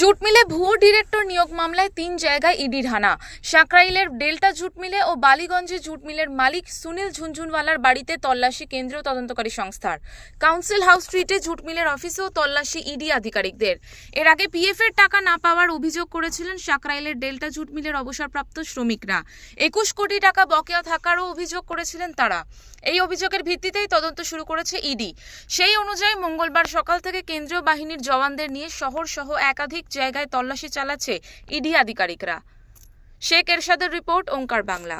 jute মিলে ভুয়ো director নিয়োগ মামলায় তিন জায়গায় ইডির হানা সাঁকরাইলের ডেল্টা জুট মিলে ও বালিগঞ্জে জুট মিলের মালিক সুনীল ঝুনঝুনওয়ালার বাড়িতে তল্লাশি কেন্দ্রীয় তদন্তকারী সংস্থার কাউন্সিল হাউস স্ট্রিটে জুট মিলের অফিসেও তল্লাশি ইডি আধিকারিকদের এর আগে পিএফ এর টাকা না পাওয়ার অভিযোগ করেছিলেন সাঁকরাইলের ডেল্টা জুট মিলের অবসরপ্রাপ্ত শ্রমিকরা একুশ কোটি টাকা বকেয়া থাকারও অভিযোগ করেছিলেন তারা এই অভিযোগের ভিত্তিতেই তদন্ত শুরু করেছে ইডি সেই অনুযায়ী মঙ্গলবার সকাল থেকে কেন্দ্রীয় বাহিনীর জওয়ানদের নিয়ে শহর সহ একাধিক একাধিক জায়গায় তল্লাশি চালাচ্ছে ইডি আধিকারিকরা শেখ এরশাদের রিপোর্ট ওঙ্কার বাংলা